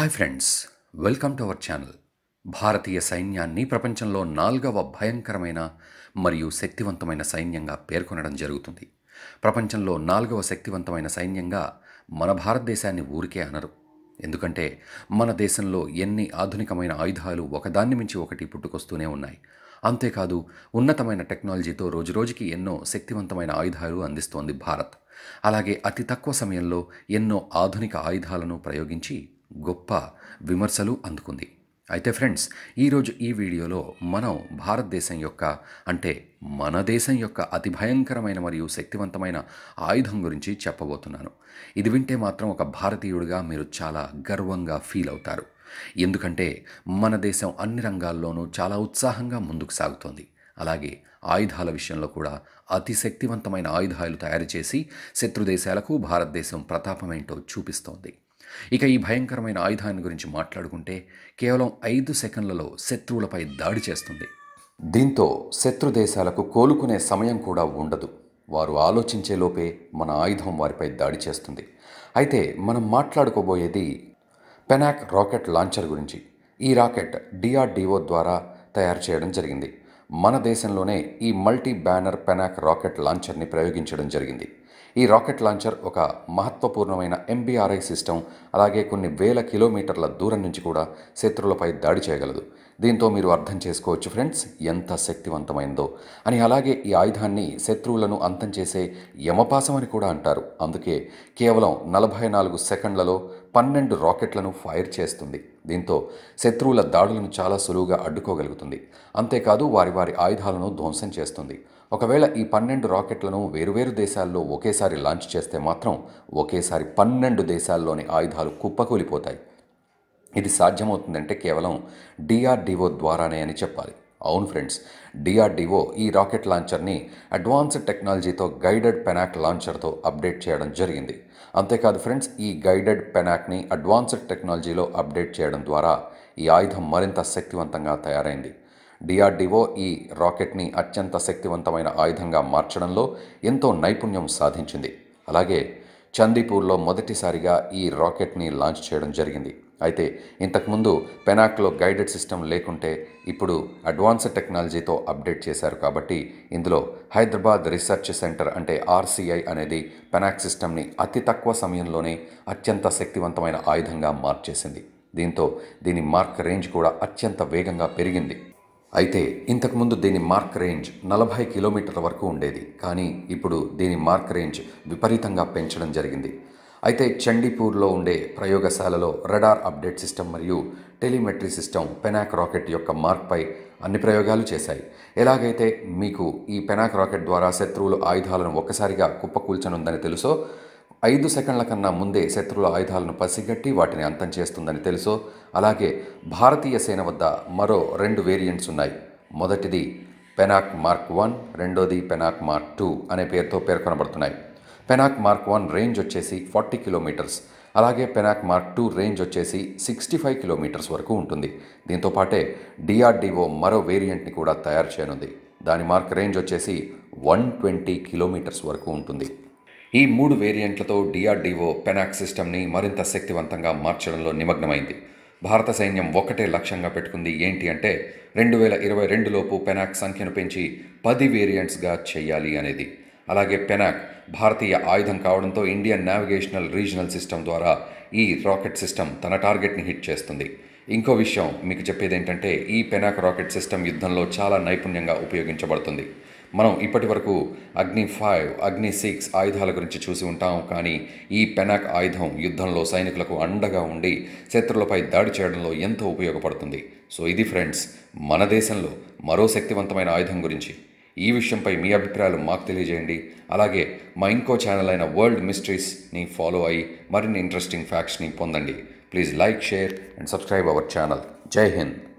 hi friends welcome to our channel భారతీయ సైన్యాన్ని ప్రపంచంలో నాలుగవ భయంకరమైన మరియు శక్తివంతమైన సైన్యంగా పేర్కొనడం జరుగుతుంది ప్రపంచంలో నాలుగవ శక్తివంతమైన సైన్యంగా మన భారతదేశాన్ని ఊరికే అనరు ఎందుకంటే మన దేశంలో ఎన్ని ఆధునికమైన ఆయుధాలు ఒకదాన్ని మించి ఒకటి పుట్టుకొస్తూనే ఉన్నాయి అంతేకాదు ఉన్నతమైన టెక్నాలజీతో రోజురోజుకి ఎన్నో శక్తివంతమైన ఆయుధాలు అందిస్తోంది భారత్ అలాగే అతి తక్కువ సమయంలో ఎన్నో ఆధునిక ఆయుధాలను ప్రయోగించి గొప్ప విమర్శలు అందుకుంది అయితే ఫ్రెండ్స్ ఈరోజు ఈ వీడియోలో మనం భారతదేశం యొక్క అంటే మన దేశం యొక్క అతి భయంకరమైన మరియు శక్తివంతమైన ఆయుధం గురించి చెప్పబోతున్నాను ఇది వింటే మాత్రం ఒక భారతీయుడిగా మీరు చాలా గర్వంగా ఫీల్ అవుతారు ఎందుకంటే మన దేశం అన్ని రంగాల్లోనూ చాలా ఉత్సాహంగా ముందుకు సాగుతోంది అలాగే ఆయుధాల విషయంలో కూడా అతి శక్తివంతమైన ఆయుధాలు తయారు చేసి శత్రుదేశాలకు భారతదేశం ప్రతాపమేంటో చూపిస్తోంది ఇక ఈ భయంకరమైన ఆయుధాన్ని గురించి మాట్లాడుకుంటే కేవలం ఐదు సెకండ్లలో శత్రువులపై దాడి చేస్తుంది దీంతో శత్రు దేశాలకు కోలుకునే సమయం కూడా ఉండదు వారు ఆలోచించేలోపే మన ఆయుధం వారిపై దాడి చేస్తుంది అయితే మనం మాట్లాడుకోబోయేది పెనాక్ రాకెట్ లాంచర్ గురించి ఈ రాకెట్ డిఆర్డిఓ ద్వారా తయారు చేయడం జరిగింది మన దేశంలోనే ఈ మల్టీ బ్యానర్ పెనాక్ రాకెట్ లాంచర్ని ప్రయోగించడం జరిగింది ఈ రాకెట్ లాంచర్ ఒక మహత్వపూర్ణమైన ఎంబీఆర్ఐ సిస్టమ్ అలాగే కొన్ని వేల కిలోమీటర్ల దూరం నుంచి కూడా శత్రువులపై దాడి చేయగలదు దీంతో మీరు అర్థం చేసుకోవచ్చు ఫ్రెండ్స్ ఎంత శక్తివంతమైందో అని అలాగే ఈ ఆయుధాన్ని శత్రువులను అంతం చేసే యమపాసం అని కూడా అంటారు అందుకే కేవలం నలభై నాలుగు సెకండ్లలో పన్నెండు రాకెట్లను ఫైర్ చేస్తుంది దీంతో శత్రువుల దాడులను చాలా సులువుగా అడ్డుకోగలుగుతుంది అంతేకాదు వారి వారి ఆయుధాలను ధ్వంసం చేస్తుంది ఒకవేళ ఈ పన్నెండు రాకెట్లను వేరువేరు దేశాల్లో ఒకేసారి లాంచ్ చేస్తే మాత్రం ఒకేసారి పన్నెండు దేశాల్లోని ఆయుధాలు కుప్పకూలిపోతాయి ఇది సాధ్యమవుతుందంటే కేవలం డిఆర్డిఓ ద్వారానే అని చెప్పాలి అవును ఫ్రెండ్స్ డిఆర్డిఓ ఈ రాకెట్ లాంచర్ని అడ్వాన్స్డ్ టెక్నాలజీతో గైడెడ్ పెనాక్ లాంచర్తో అప్డేట్ చేయడం జరిగింది అంతేకాదు ఫ్రెండ్స్ ఈ గైడెడ్ పెనాక్ని అడ్వాన్స్డ్ టెక్నాలజీలో అప్డేట్ చేయడం ద్వారా ఈ ఆయుధం మరింత శక్తివంతంగా తయారైంది డిఆర్డిఓ ఈ రాకెట్ని అత్యంత శక్తివంతమైన ఆయుధంగా మార్చడంలో ఎంతో నైపుణ్యం సాధించింది అలాగే చందీపూర్లో మొదటిసారిగా ఈ రాకెట్ని లాంచ్ చేయడం జరిగింది అయితే ఇంతకుముందు పెనాక్లో గైడెడ్ సిస్టమ్ లేకుంటే ఇప్పుడు అడ్వాన్స్డ్ టెక్నాలజీతో అప్డేట్ చేశారు కాబట్టి ఇందులో హైదరాబాద్ రీసెర్చ్ సెంటర్ అంటే ఆర్సీఐ అనేది పెనాక్ సిస్టమ్ని అతి తక్కువ సమయంలోనే అత్యంత శక్తివంతమైన ఆయుధంగా మార్చేసింది దీంతో దీని మార్క్ రేంజ్ కూడా అత్యంత వేగంగా పెరిగింది అయితే ఇంతకుముందు దీని మార్క్ రేంజ్ నలభై కిలోమీటర్ల వరకు ఉండేది కానీ ఇప్పుడు దీని మార్క్ రేంజ్ విపరీతంగా పెంచడం జరిగింది అయితే చండీపూర్లో ఉండే ప్రయోగశాలలో రడార్ అప్డేట్ సిస్టమ్ మరియు టెలిమెట్రీ సిస్టమ్ పెనాక్ రాకెట్ యొక్క మార్క్పై అన్ని ప్రయోగాలు చేశాయి ఎలాగైతే మీకు ఈ పెనాక్ రాకెట్ ద్వారా శత్రువుల ఆయుధాలను ఒక్కసారిగా కుప్పకూల్చనుందని తెలుసో ఐదు సెకండ్ల కన్నా ముందే శత్రువుల ఆయుధాలను పసిగట్టి వాటిని అంతం చేస్తుందని తెలుసో అలాగే భారతీయ సేన వద్ద మరో రెండు వేరియంట్స్ ఉన్నాయి మొదటిది పెనాక్ మార్క్ వన్ రెండోది పెనాక్ మార్క్ టూ అనే పేరుతో పేర్కొనబడుతున్నాయి పెనాక్ మార్క్ వన్ రేంజ్ వచ్చేసి ఫార్టీ కిలోమీటర్స్ అలాగే పెనాక్ మార్క్ టూ రేంజ్ వచ్చేసి సిక్స్టీ ఫైవ్ కిలోమీటర్స్ వరకు ఉంటుంది దీంతో పాటే డిఆర్డిఓ మరో వేరియంట్ని కూడా తయారు చేయనుంది దాని మార్క్ రేంజ్ వచ్చేసి వన్ ట్వంటీ కిలోమీటర్స్ వరకు ఉంటుంది ఈ మూడు వేరియంట్లతో డిఆర్డిఓ పెనాక్ సిస్టమ్ని మరింత శక్తివంతంగా మార్చడంలో నిమగ్నమైంది భారత సైన్యం ఒకటే లక్ష్యంగా పెట్టుకుంది ఏంటి అంటే రెండు వేల ఇరవై రెండులోపు పెనాక్ సంఖ్యను పెంచి పది వేరియంట్స్గా చేయాలి అనేది అలాగే పెనాక్ భారతీయ ఆయుధం కావడంతో ఇండియన్ నావిగేషనల్ రీజనల్ సిస్టమ్ ద్వారా ఈ రాకెట్ సిస్టమ్ తన టార్గెట్ని హిట్ చేస్తుంది ఇంకో విషయం మీకు చెప్పేది ఏంటంటే ఈ పెనాక్ రాకెట్ సిస్టమ్ యుద్ధంలో చాలా నైపుణ్యంగా ఉపయోగించబడుతుంది మనం ఇప్పటి వరకు అగ్ని ఫైవ్ అగ్ని సిక్స్ ఆయుధాల గురించి చూసి ఉంటాం కానీ ఈ పెనాక్ ఆయుధం యుద్ధంలో సైనికులకు అండగా ఉండి శత్రులపై దాడి చేయడంలో ఎంతో ఉపయోగపడుతుంది సో ఇది ఫ్రెండ్స్ మన దేశంలో మరో శక్తివంతమైన ఆయుధం గురించి ఈ విషయంపై మీ అభిప్రాయాలు మాకు తెలియజేయండి అలాగే మా ఇంకో ఛానల్ అయిన వరల్డ్ మిస్టరీస్ని ఫాలో అయ్యి మరిన్ని ఇంట్రెస్టింగ్ ఫ్యాక్ట్స్ని పొందండి please like share and subscribe our channel జై హింద్